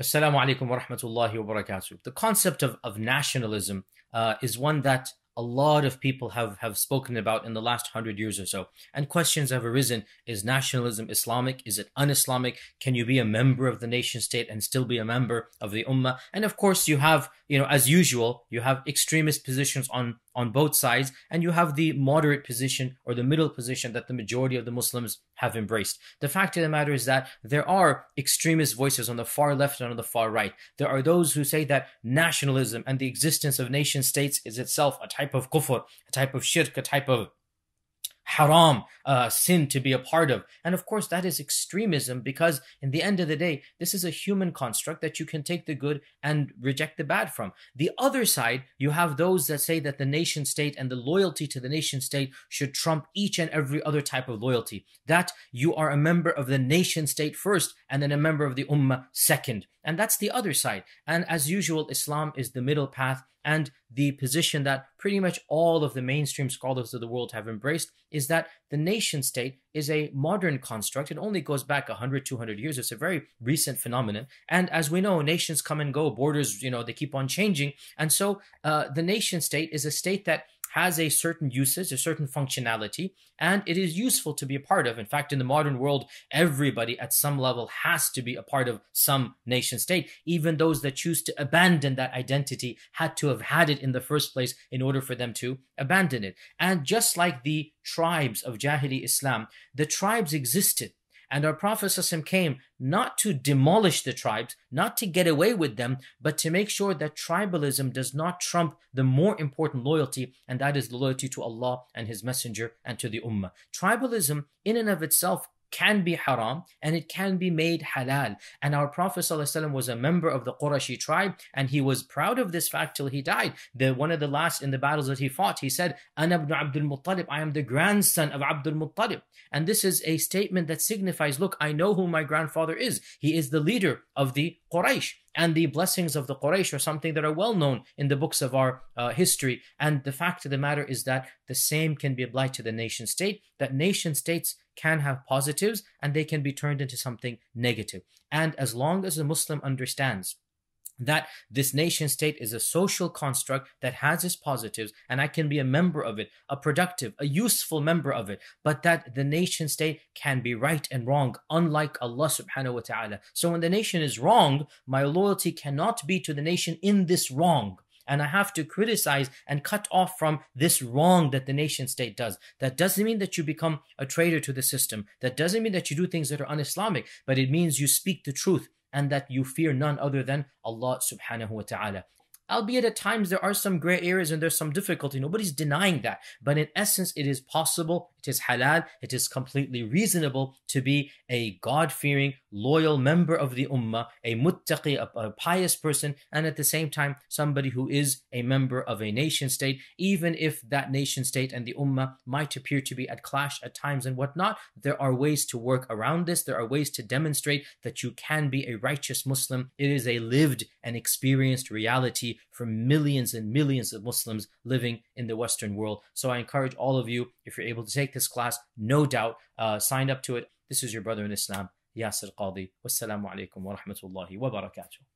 Assalamu alaikum wa rahmatullahi wa barakatuh. The concept of, of nationalism uh, is one that a lot of people have, have spoken about in the last hundred years or so. And questions have arisen is nationalism Islamic? Is it un Islamic? Can you be a member of the nation state and still be a member of the Ummah? And of course, you have, you know, as usual, you have extremist positions on, on both sides, and you have the moderate position or the middle position that the majority of the Muslims have embraced. The fact of the matter is that there are extremist voices on the far left and on the far right. There are those who say that nationalism and the existence of nation states is itself a type of kufr, a type of shirk, a type of haram, uh, sin to be a part of. And of course, that is extremism because, in the end of the day, this is a human construct that you can take the good and reject the bad from. The other side, you have those that say that the nation state and the loyalty to the nation state should trump each and every other type of loyalty. That you are a member of the nation state first and then a member of the ummah second. And that's the other side. And as usual, Islam is the middle path and the position that pretty much all of the mainstream scholars of the world have embraced is that the nation state is a modern construct. It only goes back 100, 200 years. It's a very recent phenomenon. And as we know, nations come and go, borders, you know, they keep on changing. And so uh, the nation state is a state that has a certain usage, a certain functionality, and it is useful to be a part of. In fact, in the modern world, everybody at some level has to be a part of some nation state. Even those that choose to abandon that identity had to have had it in the first place in order for them to abandon it. And just like the tribes of Jahili Islam, the tribes existed and our Prophet came not to demolish the tribes, not to get away with them, but to make sure that tribalism does not trump the more important loyalty, and that is the loyalty to Allah and His Messenger and to the Ummah. Tribalism, in and of itself, can be haram and it can be made halal. And our Prophet ﷺ was a member of the Qurashi tribe and he was proud of this fact till he died. The, one of the last in the battles that he fought, he said, ibn Abdul Muttalib, I am the grandson of Abdul Muttalib. And this is a statement that signifies, look, I know who my grandfather is. He is the leader of the Quraysh and the blessings of the Quraysh are something that are well known in the books of our uh, history. And the fact of the matter is that the same can be applied to the nation state, that nation states can have positives and they can be turned into something negative. And as long as a Muslim understands that this nation state is a social construct that has its positives and I can be a member of it, a productive, a useful member of it, but that the nation state can be right and wrong, unlike Allah subhanahu wa ta'ala. So when the nation is wrong, my loyalty cannot be to the nation in this wrong and I have to criticize and cut off from this wrong that the nation state does. That doesn't mean that you become a traitor to the system. That doesn't mean that you do things that are un-Islamic, but it means you speak the truth and that you fear none other than Allah subhanahu wa ta'ala albeit at times there are some gray areas and there's some difficulty. Nobody's denying that. But in essence, it is possible, it is halal, it is completely reasonable to be a God fearing, loyal member of the ummah, a muttaqi, a, a pious person, and at the same time, somebody who is a member of a nation state, even if that nation state and the ummah might appear to be at clash at times and whatnot. There are ways to work around this, there are ways to demonstrate that you can be a righteous Muslim. It is a lived and experienced reality for millions and millions of Muslims living in the Western world. So I encourage all of you, if you're able to take this class, no doubt, uh, sign up to it. This is your brother in Islam, Yasir Qadi. Wassalamu alaikum wa rahmatullahi wa barakatuh.